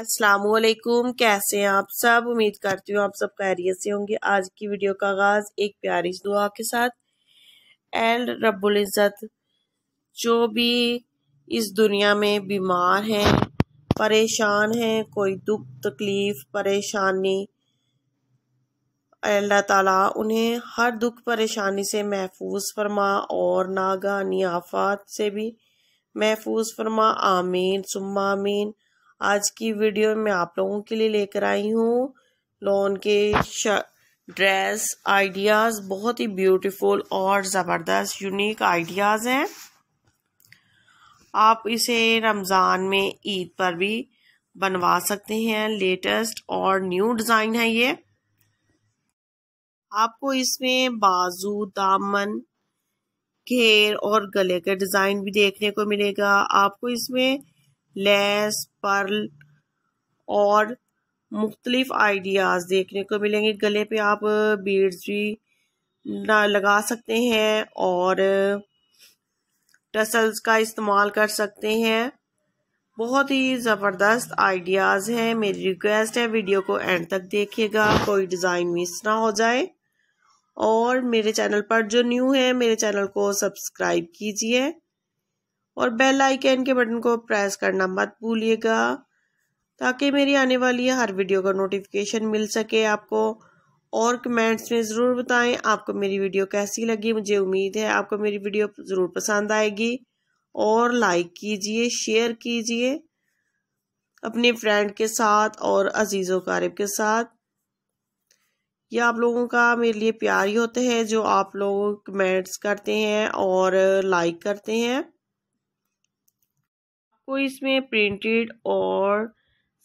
असलकुम कैसे हैं आप सब उम्मीद करती हूँ आप सब खैरियत से होंगे आज की वीडियो का आगाज़ एक प्यारी दुआ के साथ एल रब्बुल इज़्ज़त जो भी इस दुनिया में बीमार हैं परेशान हैं कोई दुख तकलीफ़ परेशानी अल्लाह ताला उन्हें हर दुख परेशानी से महफूज फरमा और नागानी आफात से भी महफूज फरमा आमीन सुम्मा आमीन आज की वीडियो में आप लोगों के लिए लेकर आई हूँ लोन के ड्रेस आइडियाज़ बहुत ही ब्यूटीफुल और ज़बरदस्त यूनिक आइडियाज़ हैं आप इसे रमज़ान में ईद पर भी बनवा सकते हैं लेटेस्ट और न्यू डिज़ाइन है ये आपको इसमें बाजू दामन घेर और गले का डिज़ाइन भी देखने को मिलेगा आपको इसमें लेस पर्ल और मुख्तलिफ आइडियाज़ देखने को मिलेंगे गले पे आप बीड्स भी लगा सकते हैं और टसल्स का इस्तेमाल कर सकते हैं बहुत ही ज़बरदस्त आइडियाज़ हैं मेरी रिक्वेस्ट है वीडियो को एंड तक देखिएगा कोई डिज़ाइन मिस ना हो जाए और मेरे चैनल पर जो न्यू है मेरे चैनल को सब्सक्राइब कीजिए और बेल आइकन के बटन को प्रेस करना मत भूलिएगा ताकि मेरी आने वाली हर वीडियो का नोटिफिकेशन मिल सके आपको और कमेंट्स में ज़रूर बताएं आपको मेरी वीडियो कैसी लगी मुझे उम्मीद है आपको मेरी वीडियो ज़रूर पसंद आएगी और लाइक कीजिए शेयर कीजिए अपने फ्रेंड के साथ और अजीज कारब के साथ यह आप लोगों का मेरे लिए प्यार ही होता है जो आप लोग कमेंट्स करते हैं और लाइक करते हैं आपको इसमें प्रिंटेड और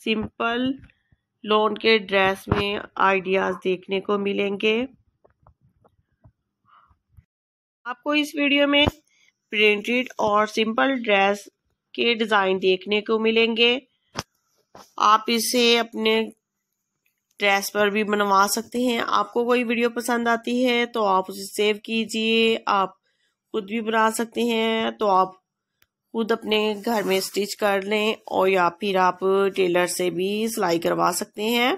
सिंपल लोन के ड्रेस में आइडियाज़ देखने को मिलेंगे आपको इस वीडियो में प्रिंटेड और सिंपल ड्रेस के डिज़ाइन देखने को मिलेंगे आप इसे अपने ड्रेस पर भी बनवा सकते हैं आपको कोई वीडियो पसंद आती है तो आप उसे सेव कीजिए आप खुद भी बना सकते हैं तो आप खुद अपने घर में स्टिच कर लें और या फिर आप टेलर से भी सिलाई करवा सकते हैं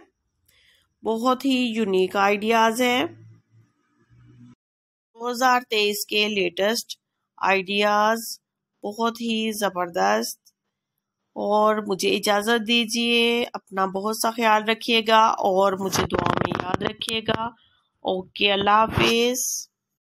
बहुत ही यूनिक आइडियाज़ हैं 2023 के लेटेस्ट आइडियाज़ बहुत ही ज़बरदस्त और मुझे इजाज़त दीजिए अपना बहुत सा ख्याल रखिएगा और मुझे दुआ में याद रखिएगा ओके अल्लाह हाफिज़